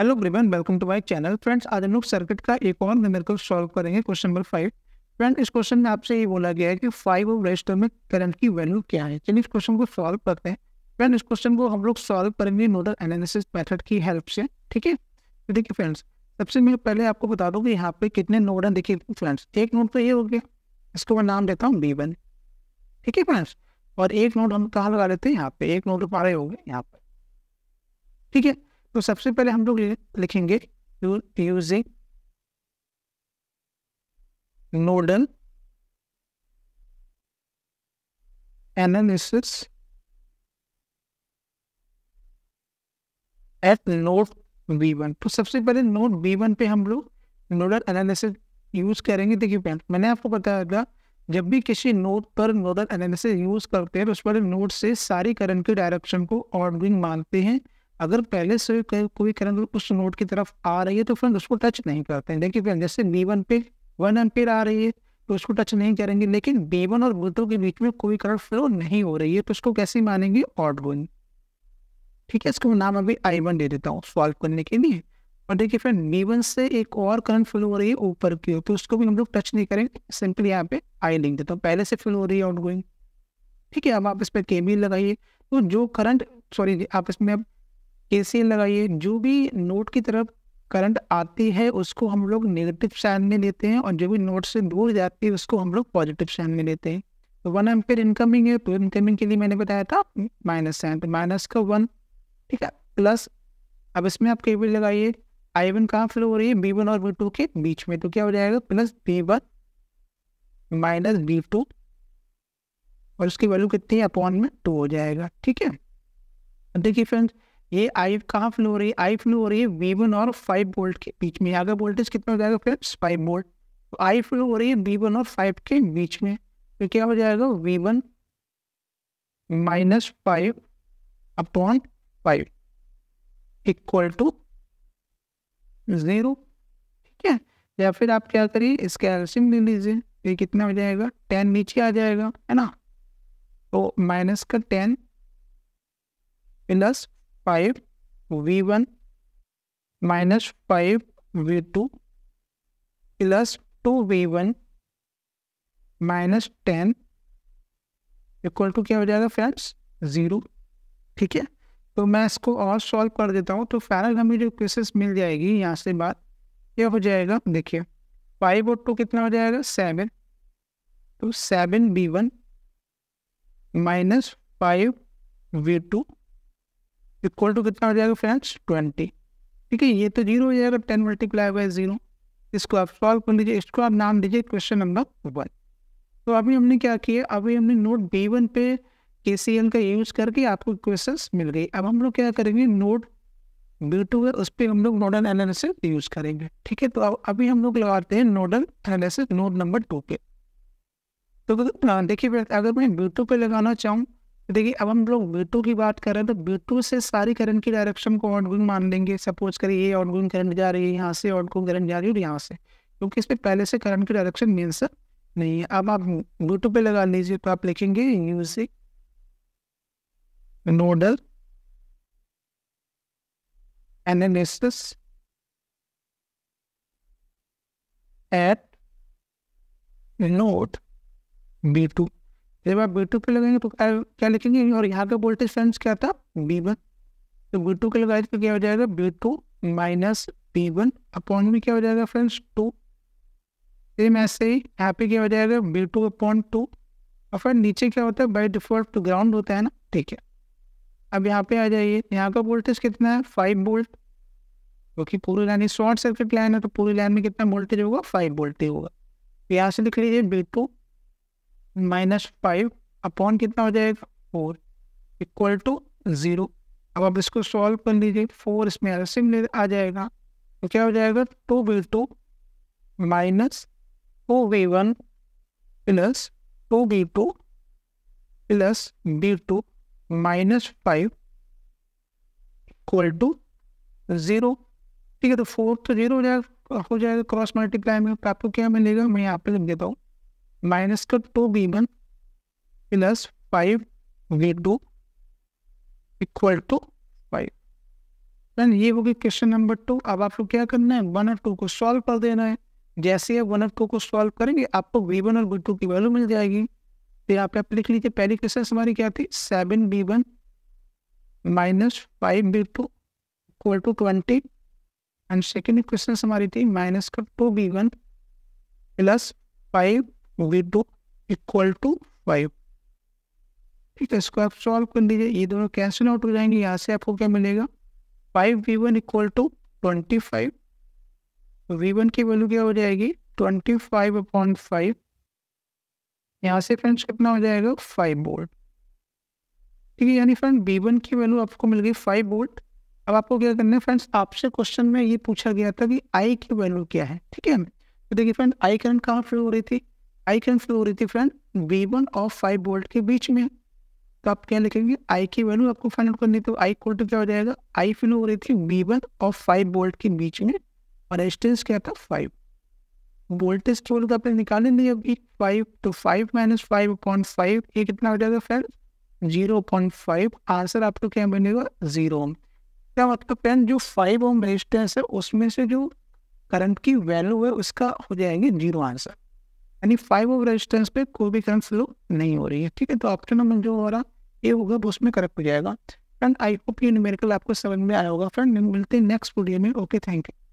hello everyone welcome to my channel friends आज हम लोग सर्किट का एक और न्यूमेरिकल सॉल्व करेंगे क्वेश्चन नंबर फाइव फ्रेंड इस क्वेश्चन में आपसे ये बोला गया है कि फाइव ऑफ रजिस्टर में करंट की वैल्यू क्या है चलिए इस क्वेश्चन को सॉल्व करते हैं फ्रेंड इस क्वेश्चन को हम लोग सॉल्व करेंगे नोडल एनालिसिस मैथड की हेल्प से ठीक है तो देखिए फ्रेंड्स सबसे मैं पहले आपको बता दूँ कि यहाँ पे कितने नोड हैं देखिए फ्रेंड्स एक नोट तो ये हो गया इसको मैं नाम देता हूँ बी ठीक है फ्रेंड्स और एक नोट हम कहाँ लगा लेते हैं यहाँ पे एक नोड हमारे हो गए यहाँ पर ठीक है तो सबसे पहले हम लोग लिखेंगे using nodal analysis at node B one तो सबसे पहले नोड बी वन पे हम लोग नोडल एनालिसिस यूज करेंगे देखिए फ्रेंड मैंने आपको बताया था जब भी किसी नोड पर नोडल एनालिसिस यूज करते हैं तो उस पर नोड से सारी करंट की डायरेक्शन को ऑर्डरिंग मानते हैं अगर पहले से कोई करंट उस नोट की तरफ आ रही है तो फ्रेंड उसको टच नहीं करते हैं देखिए फ्रेंड जैसे बी वन पे वन एम्पेयर आ रही है तो उसको टच नहीं करेंगे लेकिन बी वन और बी के बीच में कोई करंट फ्लो नहीं हो रही है तो उसको कैसे मानेंगे ऑड गोइंग ठीक है इसको नाम अभी आई वन दे देता हूँ सॉल्व करने के लिए और देखिए फ्रेंड बी वन से एक और करंट फ्लो हो रही है ऊपर की ओर तो उसको भी हम लोग टच नहीं करेंगे सिंपली यहाँ पे आई लिंक देता हूँ पहले से फ्लो हो रही है आउट ठीक है अब आप इस पर केबल लगाइए तो जो करंट सॉरी आप इसमें अब के लगाइए जो भी नोट की तरफ करंट आती है उसको हम लोग नेगेटिव साइन में लेते हैं और जो भी नोट से दूर जाती है उसको हम लोग पॉजिटिव साइन में लेते हैं तो वन एम फिर इनकमिंग है टू इनकमिंग के लिए मैंने बताया था माइनस साइन तो माइनस का वन ठीक है प्लस अब इसमें आप केबल लगाइए आई वन कहाँ फ्लो हो रही है बी वन और बी टू के बीच में तो क्या हो जाएगा plus B one minus B two और उसकी वैल्यू कितनी है अपॉन में टू हो जाएगा ठीक है देखिए फ्रेंड्स ये आई कहाँ फ्लो हो रही है आई फ्लो हो रही है वी वन और फाइव वोल्ट के बीच में आगे वोल्टेज कितना हो जाएगा फ्रेंड्स फाइव वोल्ट तो आई फ्लो हो रही है वी वन और फाइव के बीच में तो क्या हो जाएगा V one minus five upon five equal to zero ठीक है या फिर आप क्या करिए इसके एल्सियम ले लीजिए ये कितना हो जाएगा टेन नीचे आ जाएगा है ना तो माइनस का ten plus five V one minus five V two plus two V one minus ten equal to क्या हो जाएगा फ्रेंड्स ज़ीरो ठीक है तो मैं इसको और सॉल्व कर देता हूँ तो फाइनल हमें जो क्वेश्चन मिल जाएगी यहाँ से बात ये हो जाएगा देखिए फाइव और टू कितना हो जाएगा सेवन तो seven B one minus five V two equal to कितना हो जाएगा फ्रेंड्स ट्वेंटी ठीक है ये तो जीरो हो जाएगा टेन मल्टीप्लाई बाय जीरो इसको आप सॉल्व कर लीजिए इसको आप नाम दीजिए क्वेश्चन नंबर वन तो अभी हमने क्या किया अभी हमने नोट बी वन पे के सी एल का यूज करके आपको क्वेश्चन मिल गई अब हम लोग क्या करेंगे नोट बी टू है उस पर हम लोग नोडल एनालिसिस यूज करेंगे ठीक है तो अभी हम लोग लगाते हैं nodal analysis note number two पे तो, तो हाँ, देखिए अगर मैं बी टू पे लगाना चाहूँ देखिए अब हम लोग बीटू की बात करें तो बीटू से सारी करंट की डायरेक्शन को गोइंग मान लेंगे सपोज करिए ये गोइंग करंट जा रही है यहाँ से आउटगोइंग करंट जा रही है और यहाँ से क्योंकि इस पर पहले से करंट की डायरेक्शन मेंशन नहीं है अब आप बी पे लगा लीजिए तो आप लिखेंगे music nodal analysis at note B जब आप बी टू पे लगाएंगे तो क्या लिखेंगे और यहाँ का वोल्टेज सेंस क्या था बी वन तो बी टू के लगाए तो क्या हो जाएगा B two minus B one upon में क्या हो जाएगा फ्रेंड्स टू सेम ऐसे ही यहाँ पे क्या हो जाएगा बी टू अपॉन टू और फिर नीचे क्या होता है बाई डिफॉल्ट तो ग्राउंड होता है ना ठीक है अब यहाँ पे आ जाइए यहाँ का वोल्टेज कितना है फाइव वोल्ट क्योंकि तो पूरी लाइन शॉर्ट सर्किट लाइन है तो पूरी लाइन में कितना वोल्टेज होगा फाइव वोल्ट ही होगा तो यहाँ से लिख लीजिए B two minus five upon कितना हो जाएगा फोर इक्वल टू ज़ीरो अब आप इसको सॉल्व कर लीजिए फोर इसमें एलसीएम आ जाएगा तो क्या हो जाएगा two B two minus two V one plus two B two plus B two minus five equal to zero ठीक है तो फोर तो जीरो हो जाएगा हो जाएगा क्रॉस मल्टीप्लाई में तो आपको क्या मिलेगा मैं यहाँ पे लिख देता हूँ माइनस का two B one plus five V two equal to five then ये होगी क्वेश्चन नंबर टू अब आपको क्या करना है वन और टू को सॉल्व कर देना है जैसे आप वन और टू को सॉल्व करेंगे आपको वी वन और वी टू की वैल्यू मिल जाएगी तो यहाँ पे आप लिख लीजिए पहली क्वेश्चन हमारी क्या थी seven B one minus five B two equal to twenty and second question हमारी थी माइनस का two B one plus five V two equal to five ठीक है इसको आप सॉल्व कर लीजिए ये दोनों कैंसिल आउट हो जाएंगे यहाँ से आपको क्या मिलेगा five V one equal to twenty five V one की वैल्यू क्या हो जाएगी ट्वेंटी फाइव अपॉन फाइव यहाँ से फ्रेंड्स कितना हो जाएगा फाइव बोल्ट ठीक है यानी फ्रेंड बी वन की वैल्यू आपको मिल गई फाइव बोल्ट अब आपको क्या करना है फ्रेंड्स आपसे क्वेश्चन में ये पूछा गया था कि आई की वैल्यू क्या है ठीक है तो देखिए फ्रेंड आई करंट कहाँ फ्लो हो रही थी आई करंट फ्लो हो रही थी फ्रेंड वी वन और फाइव वोल्ट के बीच में तो आप क्या लिखेंगे आई की वैल्यू आपको फाइंड आउट करनी तो आई कोल टू क्या हो जाएगा आई फ्लो हो रही थी वी वन और फाइव वोल्ट के बीच में और रेजिस्टेंस क्या था फाइव वोल्टेज टोल तो आपने निकाले नहीं अभी फाइव तो five minus five appoint five ये कितना हो जाएगा friend zero point five answer आपको क्या बनेगा जीरो ओम क्या मतलब फ्रेंड जो फाइव ओम रेजिस्टेंस है उसमें से जो करंट की वैल्यू है उसका हो जाएंगे जीरो आंसर यानी फाइव ओवर रजिस्टेंस पे कोई भी करंट फ्लो नहीं हो रही है ठीक है तो ऑप्शन नंबर जो हो रहा ए होगा वो उसमें करेक्ट हो जाएगा फ्रेंड आई होप ये न्यूमेरिकल आपको समझ में आया होगा फ्रेंड मिलते हैं नेक्स्ट वीडियो में ओके थैंक यू